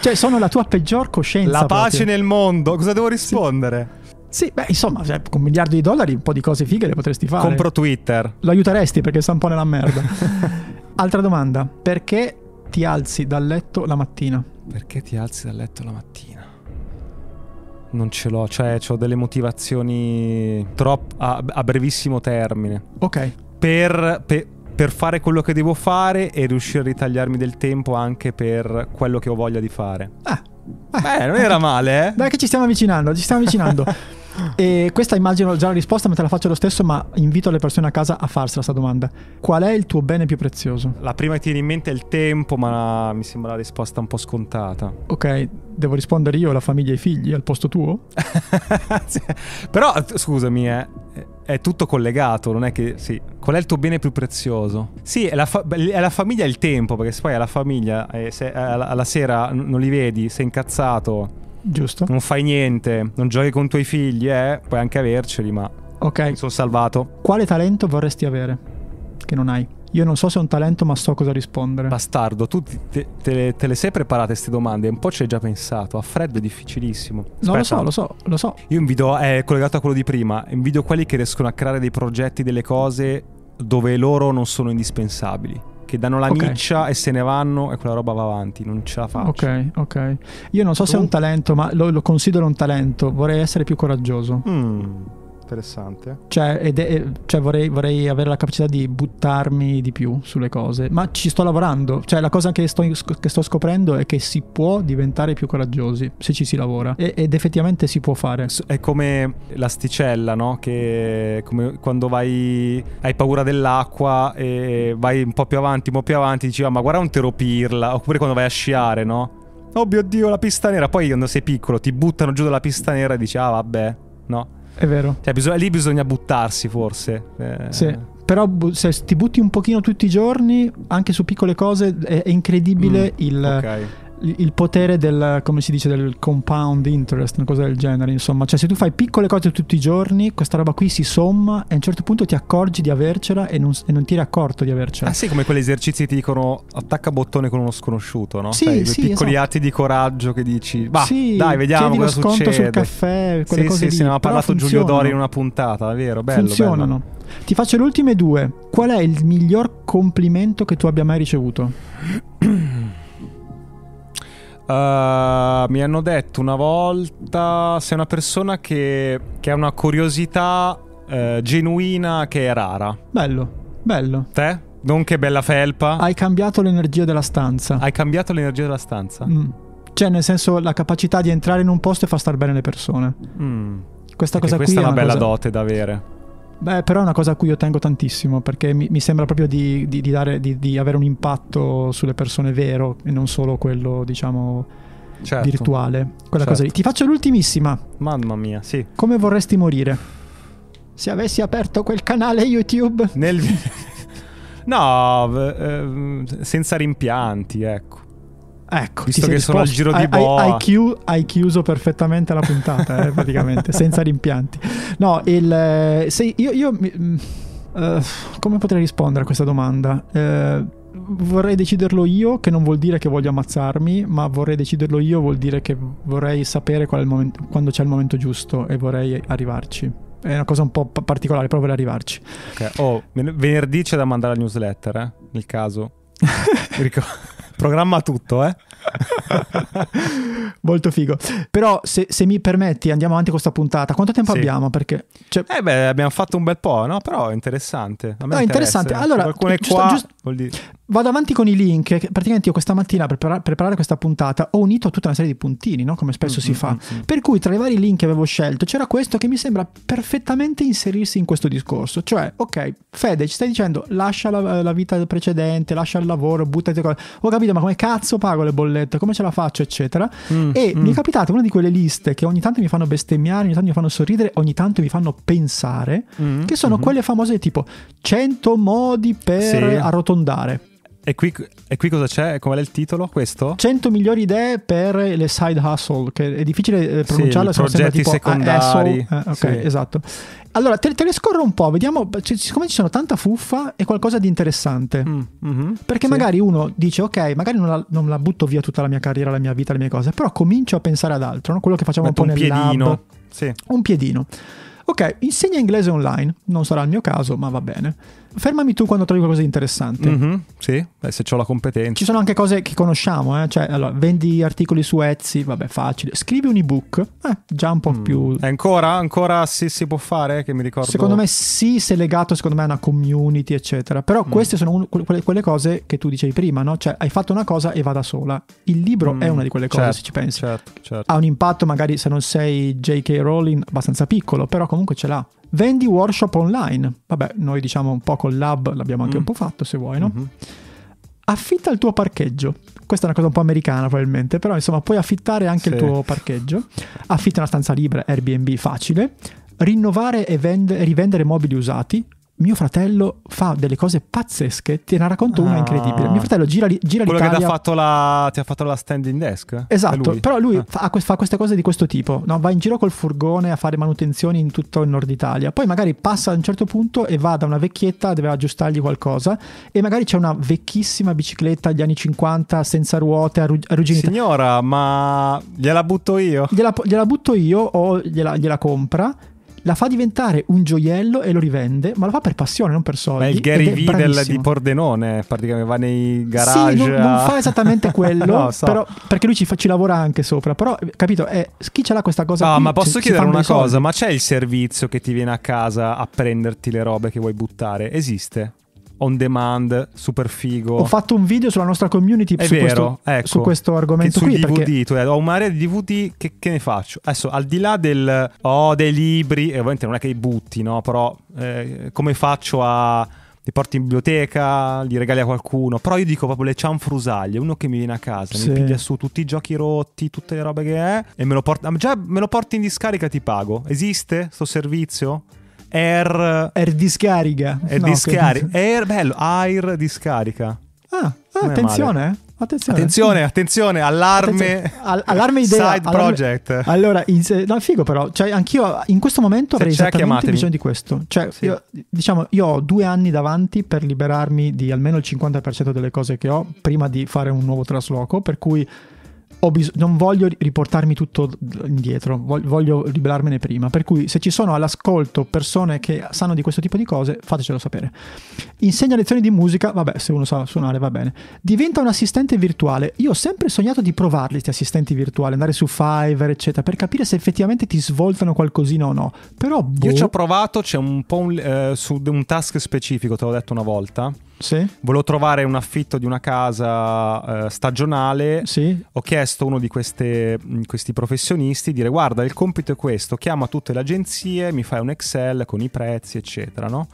cioè, sono la tua peggior coscienza. La pace proprio. nel mondo. Cosa devo rispondere? Sì. Sì, beh, insomma, cioè, con un miliardo di dollari un po' di cose fighe le potresti fare. Compro Twitter. Lo aiuteresti perché sta un po' nella merda. Altra domanda, perché ti alzi dal letto la mattina? Perché ti alzi dal letto la mattina?
Non ce l'ho, cioè ho delle motivazioni troppo a, a brevissimo termine. Ok. Per, per, per, fare quello che devo fare e riuscire a ritagliarmi del tempo anche per quello che ho voglia di fare. Ah. Eh, Beh, non era male, eh?
Dai che ci stiamo avvicinando, ci stiamo avvicinando. E questa immagino già la risposta, ma te la faccio lo stesso, ma invito le persone a casa a farsela questa domanda. Qual è il tuo bene più prezioso?
La prima che ti viene in mente è il tempo, ma mi sembra la risposta un po' scontata.
Ok, devo rispondere io, la famiglia e i figli, al posto tuo?
Però, scusami, eh, è tutto collegato, non è che... Sì. Qual è il tuo bene più prezioso? Sì, è la, fa- è la famiglia e il tempo, perché se poi è la famiglia, e eh, se alla sera non li vedi, sei incazzato Giusto. Non fai niente, non giochi con i tuoi figli, eh? Puoi anche averceli, ma. Ok. Mi sono salvato.
Quale talento vorresti avere? Che non hai? Io non so se è un talento, ma so cosa rispondere. Bastardo, tu te, te, te le sei preparate queste domande? Un po' ci hai già pensato. A freddo è difficilissimo. Aspetta. No, lo so, lo so, lo
so. Io invidio, eh, è eh, collegato a quello di prima, invidio quelli che riescono a creare dei progetti, delle cose dove loro non sono indispensabili che danno la okay. miccia e se ne vanno e quella roba va avanti, non ce la faccio. Ok,
ok. Io non so tu? se è un talento, ma lo, lo, considero un talento, vorrei essere più coraggioso. Mm
interessante.
Cioè, è, cioè vorrei, vorrei, avere la capacità di buttarmi di più sulle cose, ma ci sto lavorando. Cioè, la cosa che sto, che sto scoprendo è che si può diventare più coraggiosi se ci si lavora. E, ed effettivamente si può fare. È come
l'asticella, no? Che come quando vai, hai paura dell'acqua e vai un po' più avanti, un po' più avanti, dici, ah, ma guarda un teropirla. Oppure quando vai a sciare, no? Oh mio Dio, la pista nera. Poi quando sei piccolo ti buttano giù dalla pista nera e dici, ah vabbè, no. È vero. Cioè, bisogna, lì bisogna buttarsi forse.
Eh. Sì. Però se ti butti un pochino tutti i giorni, anche su piccole cose, è, è incredibile mm, il... Okay il potere del, come si dice, del compound interest, una cosa del genere, insomma. Cioè, se tu fai piccole cose tutti i giorni, questa roba qui si somma e a un certo punto ti accorgi di avercela e non, e non ti eri accorto di avercela.
Ah sì, come quegli esercizi che ti dicono attacca bottone con uno sconosciuto, no? Sì, Sai, cioè, sì, piccoli esatto. atti di coraggio che dici, bah, sì, dai, vediamo cosa succede. sconto sul caffè, quelle sì, cose Sì, lì. sì, ne ha parlato Giulio Dori in una puntata, davvero, Bello, Funzionano.
Bello. Ti faccio le ultime due. Qual è il miglior complimento che tu abbia mai ricevuto?
Uh, mi hanno detto una volta, sei una persona che, che ha una curiosità uh, genuina che è rara.
Bello, bello. Te?
Non che bella felpa.
Hai cambiato l'energia della
stanza. Hai cambiato l'energia della stanza. Mm.
Cioè, nel senso, la capacità di entrare in un posto e far star bene le persone. Mm. Questa Perché cosa questa qui è una, una bella cosa...
dote da avere.
Beh, però è una cosa a cui io tengo tantissimo, perché mi, mi sembra proprio di, di, di, dare, di, avere un impatto sulle persone vero e non solo quello, diciamo,
certo. virtuale. Quella certo. cosa lì. Certo. Ti faccio
l'ultimissima. Mamma mia, sì. Come vorresti morire? Se avessi aperto quel canale YouTube? Nel...
no, eh, senza rimpianti, ecco. Ecco, visto che risposto, sono al giro di boa. Hai,
hai, hai, chiuso perfettamente la puntata, eh, praticamente, senza rimpianti. No, il, eh, se io... io uh, come potrei rispondere a questa domanda? Uh, vorrei deciderlo io, che non vuol dire che voglio ammazzarmi, ma vorrei deciderlo io vuol dire che vorrei sapere momento, quando c'è il momento giusto e vorrei arrivarci. È una cosa un po' particolare, però vorrei arrivarci.
Okay. Oh, venerdì c'è da mandare la newsletter, eh? nel caso. Ricordo. Programma tutto, eh?
Molto figo. Però se, se, mi permetti andiamo avanti con questa puntata. Quanto tempo sì. abbiamo? Perché,
cioè... Eh beh, abbiamo fatto un bel po', no? Però è interessante. A me no, interessante. Allora, alcune giusto, qua... Giusto
vado avanti con i link. Praticamente io questa mattina per prepara- preparare questa puntata ho unito tutta una serie di puntini, no? come spesso mm-hmm, si mm, fa. Mm, mm. Per cui tra i vari link che avevo scelto c'era questo che mi sembra perfettamente inserirsi in questo discorso. Cioè, ok, Fede, ci stai dicendo lascia la, la vita precedente, lascia il lavoro, buttati cose. Ho capito, ma come cazzo pago le bollette? Come ce la faccio? Eccetera. Mm, e mm. mi è capitata una di quelle liste che ogni tanto mi fanno bestemmiare, ogni tanto mi fanno sorridere, ogni tanto mi fanno pensare, mm, che sono mm-hmm. quelle famose tipo 100 modi per sì. arrotondare.
E qui, e qui, cosa c'è?
Qual è il titolo? Questo? 100 migliori idee per le side hustle, che è difficile eh, pronunciarla, sì, sono sempre tipo secondari. eh, ok, sì. esatto. Allora, te, te, le scorro un po', vediamo, siccome ci sono tanta fuffa, è qualcosa di interessante. Mm, mm-hmm, Perché sì. magari uno dice, ok, magari non la, non la, butto via tutta la mia carriera, la mia vita, le mie cose, però comincio a pensare ad altro, no? quello che facciamo Metto un po' un nel piedino. Lab, sì. Un piedino. Ok, insegna inglese online, non sarà il mio caso, ma va bene. Fermami tu quando trovi qualcosa di interessante. Mm-hmm,
sì, Beh, se ho la competenza.
Ci sono anche cose che conosciamo, eh? cioè, allora, vendi articoli su Etsy, vabbè, facile. Scrivi un ebook, eh, già un po' mm. più.
E ancora? Ancora sì, si può fare? Eh, che mi ricordo. Secondo me
sì, se legato, secondo me, a una community, eccetera. Però mm. queste sono un, quelle, quelle, cose che tu dicevi prima, no? Cioè, hai fatto una cosa e va da sola. Il libro mm. è una di quelle cose, certo, se ci pensi. Certo, certo. Ha un impatto, magari se non sei J.K. Rowling, abbastanza piccolo, però comunque ce l'ha. Vendi workshop online. Vabbè, noi diciamo un po' col lab, l'abbiamo anche mm. un po' fatto se vuoi, no? Mm-hmm. Affitta il tuo parcheggio. Questa è una cosa un po' americana probabilmente, però insomma puoi affittare anche sì. il tuo parcheggio. Affitta una stanza libera, Airbnb facile. Rinnovare e vend- rivendere mobili usati, mio fratello fa delle cose pazzesche, te ne racconto ah. una incredibile. Mio fratello gira, gira Quello l'Italia. Quello che ti
ha fatto la, la standing desk? Esatto, lui. però
lui ah. fa, fa, queste cose di questo tipo, no? va in giro col furgone a fare manutenzioni in tutto il nord Italia, poi magari passa a un certo punto e va da una vecchietta, deve aggiustargli qualcosa e magari c'è una vecchissima bicicletta degli anni 50 senza ruote, arrugginita.
Signora, ma
gliela butto io? Gliela, gliela butto io o gliela, gliela compra la fa diventare un gioiello e lo rivende, ma lo fa per passione, non per soldi. Ma il Gary V del, di
Pordenone, eh, praticamente va nei garage. Sì, non, non fa esattamente quello, no, so. però,
perché lui ci, fa, ci, lavora anche sopra. Però, capito, eh, chi ce l'ha questa cosa? No, qui, ma posso ci, chiedere una cosa,
ma c'è il servizio che ti viene a casa a prenderti le robe che vuoi buttare? Esiste? on demand, super figo. Ho fatto
un video sulla nostra community su, vero, questo, ecco, su, questo, argomento qui. DVD, perché...
tu, eh, ho un'area di DVD, che, che, ne faccio? Adesso, al di là del oh, dei libri, e ovviamente non è che li butti, no? Però eh, come faccio a li porti in biblioteca, li regali a qualcuno. Però io dico proprio le cianfrusaglie, uno che mi viene a casa, sì. mi piglia su tutti i giochi rotti, tutte le robe che è, e me lo porta. Già me lo porti in discarica ti pago. Esiste sto servizio? Air... Air discarica. Air no, discarica. Okay. Air, bello, Air discarica.
Ah, ah eh. attenzione. Attenzione,
attenzione, mm. attenzione,
allarme, attenzione. All- allarme idea, side allarme. project. Allora, in, no, figo però, cioè, anch'io in questo momento avrei esattamente bisogno di questo. Cioè, sì. io, diciamo, io ho due anni davanti per liberarmi di almeno il 50% delle cose che ho prima di fare un nuovo trasloco, per cui bis- non voglio riportarmi tutto indietro, voglio, liberarmene prima. Per cui se ci sono all'ascolto persone che sanno di questo tipo di cose, fatecelo sapere. Insegna lezioni di musica, vabbè, se uno sa suonare va bene. Diventa un assistente virtuale. Io ho sempre sognato di provarli questi assistenti virtuali, andare su Fiverr, eccetera, per capire se effettivamente ti svoltano qualcosina o no. Però boh. Io ci ho boh.
provato, c'è un po' un, eh, su un task specifico, te l'ho detto una volta sì. Volevo trovare un affitto di una casa eh, stagionale. Sì. Ho chiesto a uno di queste, mm, questi professionisti dire guarda il compito è questo, chiama tutte le agenzie, mi fai un Excel con i prezzi eccetera. No?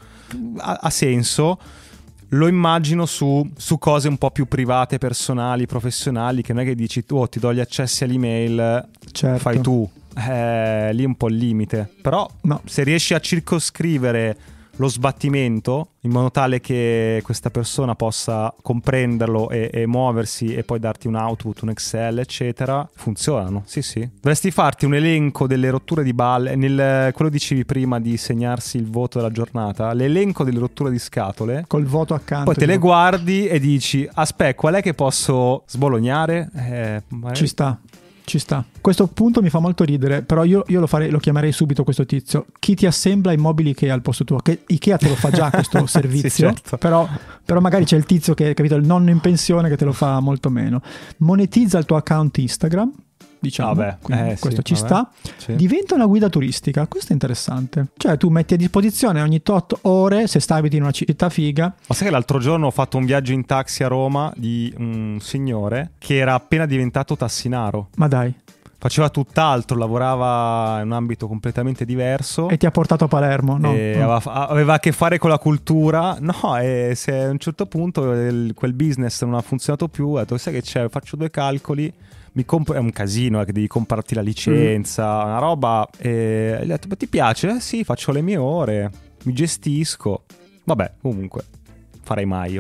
Ha, ha senso. Lo immagino su, su, cose un po' più private, personali, professionali, che non è che dici tu oh, ti do gli accessi all'email, certo. fai tu. Eh, lì è un po' il limite. Però no. se riesci a circoscrivere lo sbattimento in modo tale che questa persona possa comprenderlo e, e, muoversi e poi darti un output, un Excel, eccetera, funzionano. Sì, sì. Dovresti farti un elenco delle rotture di balle, nel, quello dicevi prima di segnarsi il voto della giornata, l'elenco
delle rotture di scatole. Col voto accanto. Poi te le
guardi e dici, aspetta, qual è che posso sbolognare? Eh, magari... Ci sta.
Ci sta. Questo punto mi fa molto ridere, però io, io lo, farei, lo, chiamerei subito questo tizio. Chi ti assembla i mobili Ikea al posto tuo? Che Ikea te lo fa già questo servizio, sì, certo. però, però, magari c'è il tizio che è capito, il nonno in pensione che te lo fa molto meno. Monetizza il tuo account Instagram
diciamo, vabbè, eh, questo sì, ci vabbè. sta, sì.
diventa una guida turistica, questo è interessante. Cioè tu metti a disposizione ogni tot ore se stai abiti in una città figa.
Ma sai che l'altro giorno ho fatto un viaggio in taxi a Roma di un signore che era appena diventato tassinaro. Ma dai faceva tutt'altro, lavorava in un ambito completamente diverso.
E ti ha portato a Palermo, no? Mm. Aveva,
aveva, a che fare con la cultura. No, e se a un certo punto il, quel business non ha funzionato più, ha detto, sai che c'è, faccio due calcoli comp- è un casino, eh, che devi comprarti la licenza, mm. una roba. E gli ho detto, ma ti piace? Eh, sì, faccio le mie ore, mi gestisco. Vabbè, comunque, farei mai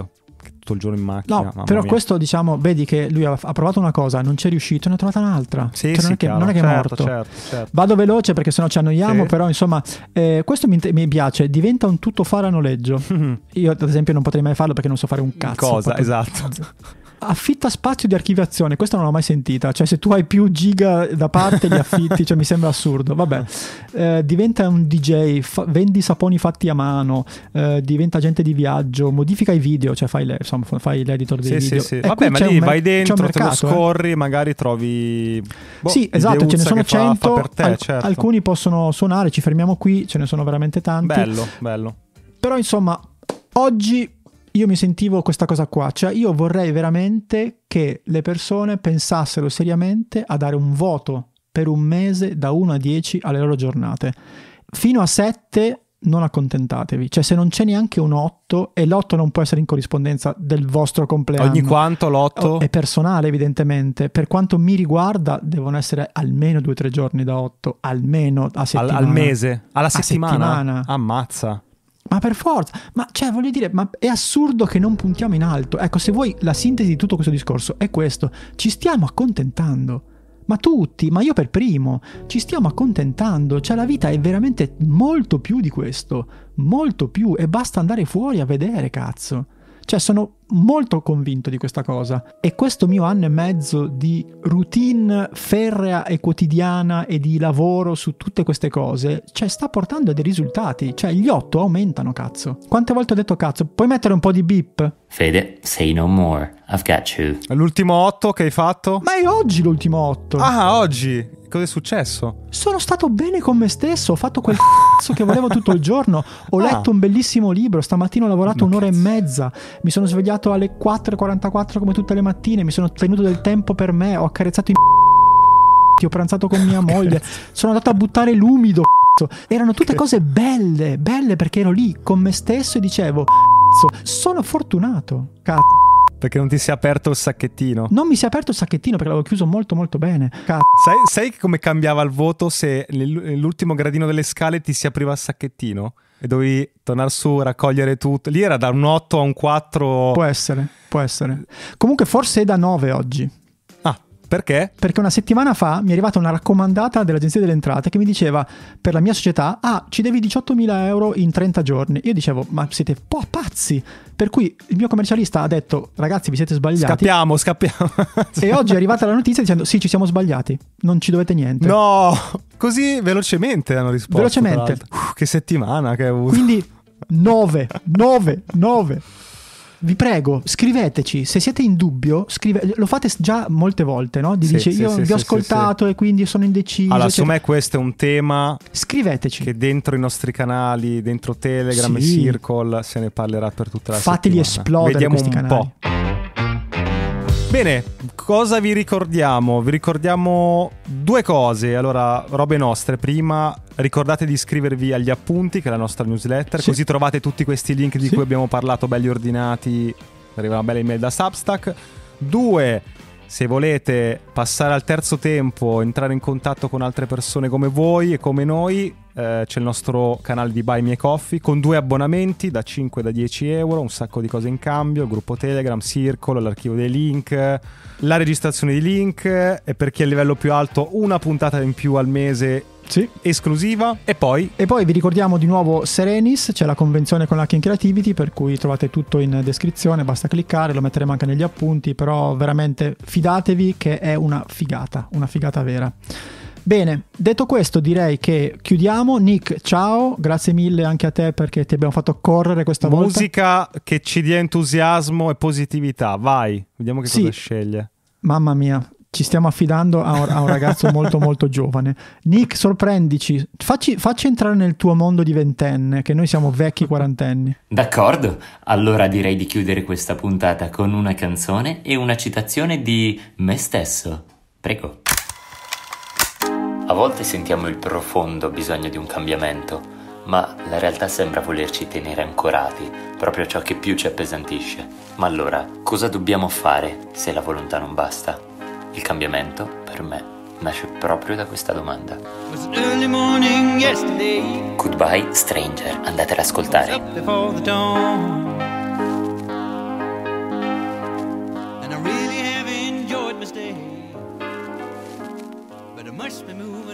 tutto il giorno in macchina. No, però mia. questo
diciamo, vedi che lui ha, provato una cosa, non c'è riuscito, ne ha trovata un'altra. Sì, cioè, sì, non, è che, non è che certo, è morto. Certo, certo. Vado veloce perché sennò ci annoiamo, sì. però insomma, eh, questo mi, mi, piace, diventa un tuttofare a noleggio. Io ad esempio non potrei mai farlo perché non so fare un cazzo. Cosa, esatto. affitta spazio di archiviazione, questa non l'ho mai sentita, cioè se tu hai più giga da parte gli affitti, cioè mi sembra assurdo, vabbè, eh, diventa un DJ, fa- vendi saponi fatti a mano, eh, diventa agente di viaggio, modifica i video, cioè fai, le, insomma, fai l'editor dei sì, video. Sì, sì. E vabbè, ma lì mer- vai dentro, mercato, te lo eh.
scorri, eh. magari trovi... Boh, sì, esatto, ce ne sono 100, fa, fa te, al- certo. alcuni
possono suonare, ci fermiamo qui, ce ne sono veramente tanti. Bello, bello. Però insomma, oggi io mi sentivo questa cosa qua, cioè io vorrei veramente che le persone pensassero seriamente a dare un voto per un mese da 1 a 10 alle loro giornate. Fino a 7 non accontentatevi, cioè se non c'è neanche un 8 e l'8 non può essere in corrispondenza del vostro compleanno. Ogni quanto l'8 è personale evidentemente, per quanto mi riguarda devono essere almeno 2-3 giorni da 8, almeno a settimana. Al, al mese, alla settimana. settimana.
Ammazza.
Ma per forza, ma cioè voglio dire, ma è assurdo che non puntiamo in alto. Ecco, se vuoi la sintesi di tutto questo discorso è questo, ci stiamo accontentando. Ma tutti, ma io per primo, ci stiamo accontentando, cioè la vita è veramente molto più di questo, molto più e basta andare fuori a vedere, cazzo. Cioè sono molto convinto di questa cosa e questo mio anno e mezzo di routine ferrea e quotidiana e di lavoro su tutte queste cose, cioè sta portando a dei risultati, cioè gli otto aumentano cazzo. Quante volte ho detto cazzo, puoi mettere un po' di beep? Fede, say no more. I've got you. L'ultimo otto che hai fatto? Ma è oggi l'ultimo otto. Ah, oggi. Cosa è successo? Sono stato bene con me stesso, ho fatto quel cazzo che volevo tutto il giorno, ho ah. letto un bellissimo libro, stamattina ho lavorato Ma un'ora cazzo. e mezza, mi sono svegliato alle 4.44 come tutte le mattine, mi sono tenuto del tempo per me, ho accarezzato i c***i, ho pranzato con mia moglie, sono andato a buttare l'umido c***o. Erano tutte cose belle, belle perché ero lì con me stesso e dicevo c***o, sono fortunato, cazzo.
Perché non ti si è aperto il
sacchettino? Non mi si è aperto il sacchettino perché l'avevo chiuso molto molto bene. Cazzo.
Sai, sai come cambiava il voto se nell'ultimo gradino delle scale ti si apriva il sacchettino? E dovevi tornare su, raccogliere tutto. Lì era da un 8 a un 4. Può
essere, può essere. Comunque forse è da 9 oggi. Perché? Perché una settimana fa mi è arrivata una raccomandata dell'Agenzia delle Entrate che mi diceva per la mia società, ah, ci devi 18.000 euro in 30 giorni. Io dicevo, ma siete un po' pazzi. Per cui il mio commercialista ha detto, ragazzi, vi siete sbagliati. Scappiamo, scappiamo. e oggi è arrivata la notizia dicendo, sì, ci siamo sbagliati, non ci dovete niente.
No, così velocemente hanno risposto. Velocemente. Uff, uh, che settimana che hai avuto.
Quindi 9, 9, 9 vi prego, scriveteci, se siete in dubbio, scrive... lo fate già molte volte, no? Di sì, dice, sì, io sì, vi ho ascoltato e quindi sono indeciso. Allora, secondo me questo
è un tema... Scriveteci. Che dentro i nostri canali, dentro Telegram e Circle, se ne parlerà per tutta la Fateli settimana. Fateli esplodere Vediamo un canali.
po'.
Bene, cosa vi ricordiamo? Vi ricordiamo due cose. Allora, robe nostre. Prima, ricordate di iscrivervi agli appunti, che è la nostra newsletter, sì. così trovate tutti questi link di sì. cui abbiamo parlato, belli ordinati. Arriva una bella email da Substack. Due, se volete passare al terzo tempo, entrare in contatto con altre persone come voi e come noi, eh, c'è il nostro canale di Buy Me Coffee con due abbonamenti da 5 e da 10 euro, un sacco di cose in cambio, il gruppo Telegram, Circolo, l'archivio dei link, la registrazione di link e per chi è a livello più alto una puntata in più al mese sì. esclusiva. E poi?
E poi vi ricordiamo di nuovo Serenis, c'è la convenzione con Hacking Creativity, per cui trovate tutto in descrizione, basta cliccare, lo metteremo anche negli appunti, però veramente fidatevi che è una figata, una figata vera. Bene, detto questo direi che chiudiamo. Nick, ciao, grazie mille anche a te perché ti abbiamo fatto correre questa Musica volta.
Musica che ci dia entusiasmo e positività, vai, vediamo che sì. cosa sceglie.
Mamma mia, ci stiamo affidando a un, a un ragazzo molto molto giovane. Nick, sorprendici, facci, facci, entrare nel tuo mondo di ventenne, che noi siamo vecchi quarantenni. D'accordo, allora direi di chiudere questa puntata con una canzone e una citazione di me stesso. Prego. A volte sentiamo il profondo bisogno di un cambiamento, ma la realtà sembra volerci tenere ancorati, proprio a ciò che più ci appesantisce. Ma allora, cosa dobbiamo fare se la volontà non basta? Il cambiamento, per me, nasce proprio da questa domanda. Goodbye Stranger, andate ad ascoltare. must be moving.